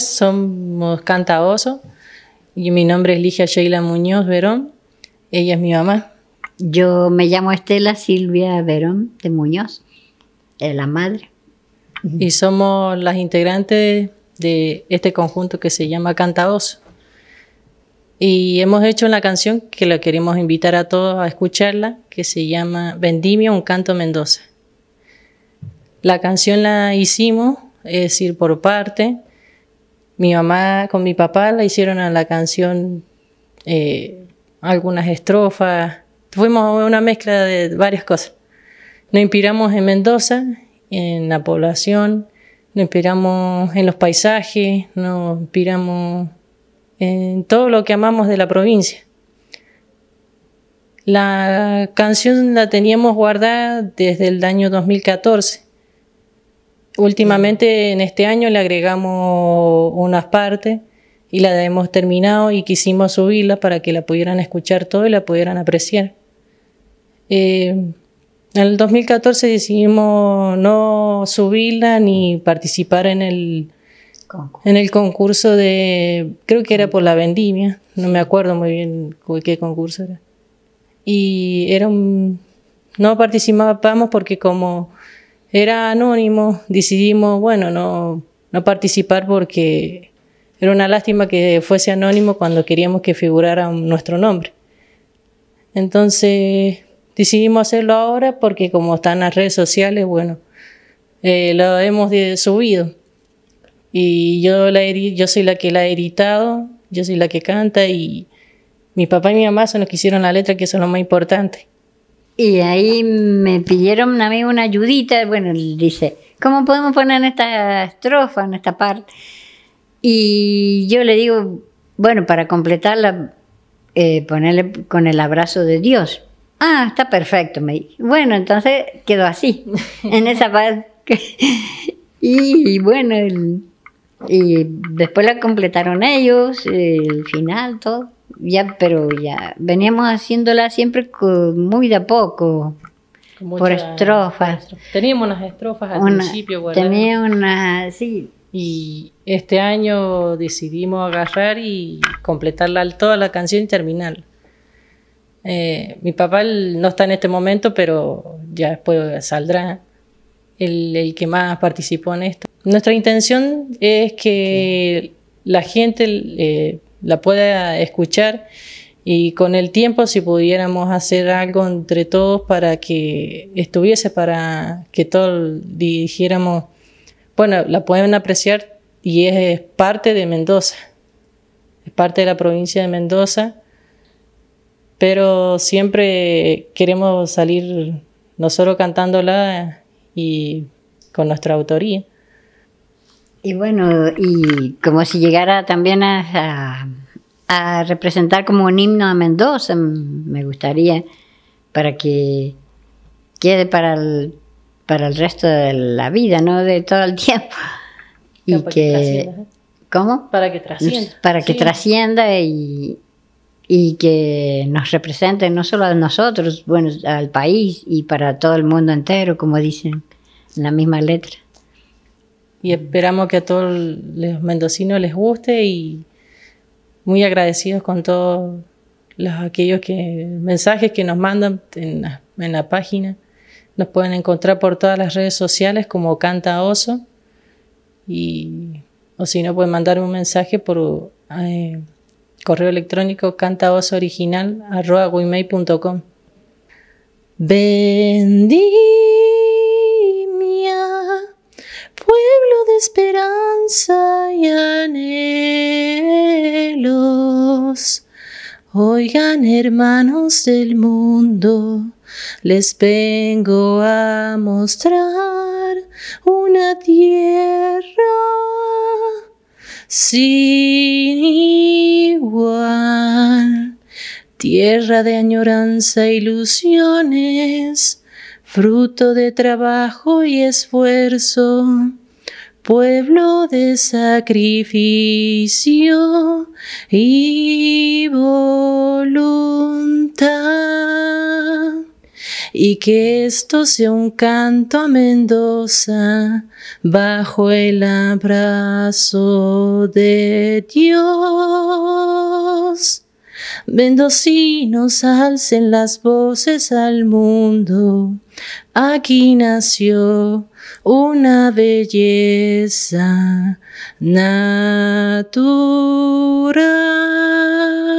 somos Oso y mi nombre es Ligia Sheila Muñoz Verón, ella es mi mamá. Yo me llamo Estela Silvia Verón de Muñoz, Es la madre. Y somos las integrantes de este conjunto que se llama Cantaoso. Y hemos hecho una canción que la queremos invitar a todos a escucharla, que se llama Vendimia, un canto Mendoza. La canción la hicimos, es decir, por parte, mi mamá con mi papá la hicieron a la canción eh, algunas estrofas. Fuimos una mezcla de varias cosas. Nos inspiramos en Mendoza, en la población, nos inspiramos en los paisajes, nos inspiramos en todo lo que amamos de la provincia. La canción la teníamos guardada desde el año 2014 Últimamente en este año le agregamos unas partes y la hemos terminado y quisimos subirla para que la pudieran escuchar todo y la pudieran apreciar. Eh, en el 2014 decidimos no subirla ni participar en el, concurso. en el concurso de, creo que era por la vendimia, no me acuerdo muy bien qué concurso era. Y era no participábamos porque como era anónimo, decidimos, bueno, no, no participar porque era una lástima que fuese anónimo cuando queríamos que figurara nuestro nombre. Entonces decidimos hacerlo ahora porque como están las redes sociales, bueno, eh, lo hemos subido. Y yo, la yo soy la que la ha editado, yo soy la que canta y mi papá y mi mamá son los que hicieron la letra, que son es lo más importante. Y ahí me pidieron a mí una ayudita. Bueno, dice, ¿cómo podemos poner esta estrofa, en esta parte? Y yo le digo, bueno, para completarla, eh, ponerle con el abrazo de Dios. Ah, está perfecto, me dije. Bueno, entonces quedó así, en esa parte. y, bueno, y después la completaron ellos, el final, todo ya, pero ya veníamos haciéndola siempre muy de a poco, por estrofas. Teníamos unas estrofas al principio, bueno. Tenía unas, sí. Y este año decidimos agarrar y completarla toda la canción y terminarla. Eh, mi papá no está en este momento, pero ya después saldrá el, que más participó en esto. Nuestra intención es que la gente eh, la pueda escuchar y con el tiempo si pudiéramos hacer algo entre todos para que estuviese, para que todos dijéramos, bueno, la pueden apreciar y es parte de Mendoza, es parte de la provincia de Mendoza, pero siempre queremos salir nosotros cantándola y con nuestra autoría. Y bueno, y como si llegara también a, representar como un himno a Mendoza, me gustaría, para que quede para el, para el resto de la vida, ¿no? De todo el tiempo. Y que... ¿eh? ¿Cómo? Para que trascienda. Para que trascienda y, y que nos represente no solo a nosotros, bueno, al país y para todo el mundo entero, como dicen en la misma letra y esperamos que a todos los mendocinos les guste y muy agradecidos con todos los, aquellos que mensajes que nos mandan en la, página. Nos pueden encontrar por todas las redes sociales como Canta Oso y o si no pueden mandar un mensaje por eh, correo electrónico com Bendimia pueblo de esperanza y anhelos. Oigan hermanos del mundo, les vengo a mostrar una tierra sin igual, tierra de añoranza e ilusiones, fruto de trabajo y esfuerzo pueblo de sacrificio y voluntad. Y que esto sea un canto a Mendoza bajo el abrazo de Dios. Mendocinos alcen las voces al mundo. Aquí nació una belleza natural.